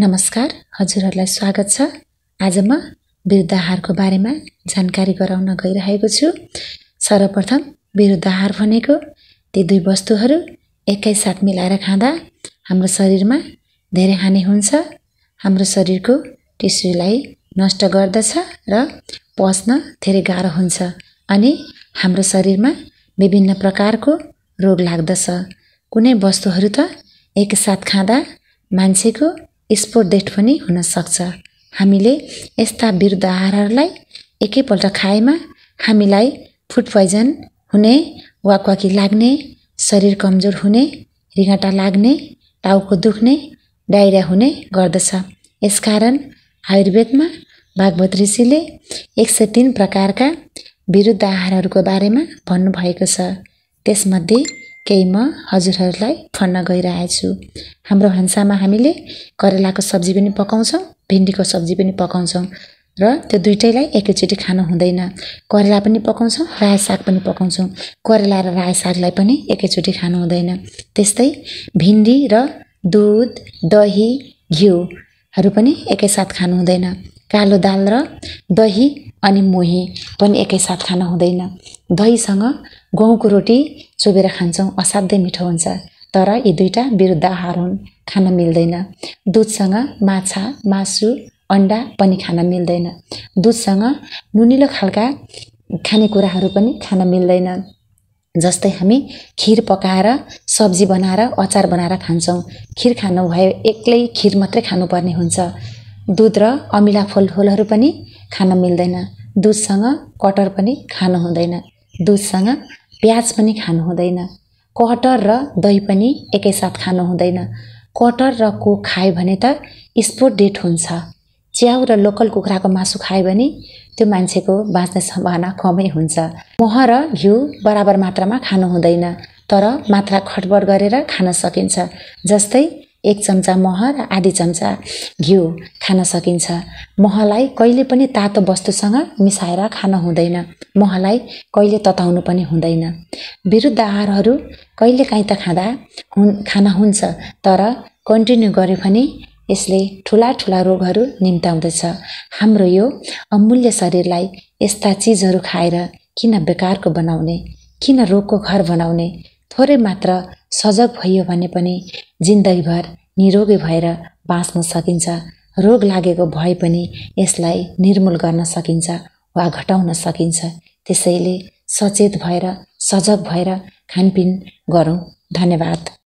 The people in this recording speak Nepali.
नमस्कार हजुरहरूलाई स्वागत छ आज म विरुद्धहारको बारेमा जानकारी गराउन गइरहेको छु सर्वप्रथम विरुद्धहार भनेको ती दुई वस्तुहरू एकैसाथ मिलाएर खाँदा हाम्रो शरीरमा धेरै हानि हुन्छ हाम्रो शरीरको टिस्युलाई नष्ट गर्दछ र पस्न धेरै गाह्रो हुन्छ अनि हाम्रो शरीरमा विभिन्न प्रकारको रोग लाग्दछ कुनै वस्तुहरू त एकसाथ खाँदा मान्छेको स्पोर्डेट पनि हुनसक्छ हामीले यस्ता विरुद्ध आहारहरूलाई एकैपल्ट खाएमा हामीलाई फुड पोइजन हुने वाकवाकी लाग्ने शरीर कमजोर हुने रिगाटा लाग्ने टाउको दुख्ने डाइरिया हुने गर्दछ यसकारण आयुर्वेदमा भागवत ऋषिले एक सय तिन प्रकारका विरुद्ध आहारहरूको बारेमा भन्नुभएको छ त्यसमध्ये केही म हजुरहरूलाई भन्न गइरहेछु हाम्रो भान्सामा हामीले करेलाको सब्जी पनि पकाउँछौँ भिन्डीको सब्जी पनि पकाउँछौँ र त्यो दुइटैलाई एकैचोटि खानु हुँदैन करेला पनि पकाउँछौँ रायो साग पनि पकाउँछौँ करेला र रायो सागलाई पनि एकैचोटि खानु हुँदैन त्यस्तै भिन्डी र दुध दही घिउहरू पनि एकैसाथ खानु हुँदैन कालो दाल र दही अनि मोही पनि एकैसाथ खान हुँदैन दहीसँग गहुँको रोटी चोबेर खान्छौँ असाध्यै मिठो हुन्छ तर यी दुईवटा विरुद्ध आहार हुन् खान मिल्दैन दुधसँग माछा मासु अन्डा पनि खान मिल्दैन दुधसँग नुनिलो खालका खानेकुराहरू पनि खान मिल्दैन जस्तै हामी खिर पकाएर सब्जी बनाएर अचार बनाएर खान्छौँ खिर खानु भए एक्लै खिर मात्रै खानुपर्ने हुन्छ दुध र अमिला फलफुलहरू पनि खान मिल्दैन दुधसँग कटहर पनि खानु हुँदैन दुधसँग प्याज पनि खानु हुँदैन कटहर र दही पनि एकैसाथ खानु हुँदैन कटर र कोक खायो भने त स्पोट डेट हुन्छ च्याउ र लोकल कुखुराको मासु खायो भने त्यो मान्छेको बाँच्ने सम्भावना कमै हुन्छ मह र घिउ बराबर मात्रामा खानु हुँदैन तर मात्रा खटबड गरेर खान सकिन्छ जस्तै एक चम्चा मह र आधी चम्चा घिउ खान सकिन्छ महलाई कहिले पनि तातो वस्तुसँग मिसाएर खान हुँदैन महलाई कहिले तताउनु पनि हुँदैन विरुद्ध आहारहरू कहिलेकाहीँ त खाँदा हुन् खाना हुन्छ तर कन्टिन्यू गर्यो भने यसले ठुला ठुला रोगहरू निम्ताउँदछ हाम्रो यो अमूल्य शरीरलाई यस्ता चिजहरू खाएर किन बेकारको बनाउने किन रोगको घर बनाउने थोरै मात्र सजग भइयो भने पनि जिन्दगीभर निरोगी भएर बाँच्न सकिन्छ रोग लागेको भए पनि यसलाई निर्मूल गर्न सकिन्छ वा घटाउन सकिन्छ त्यसैले सचेत भएर सजग भएर खानपिन गरौँ धन्यवाद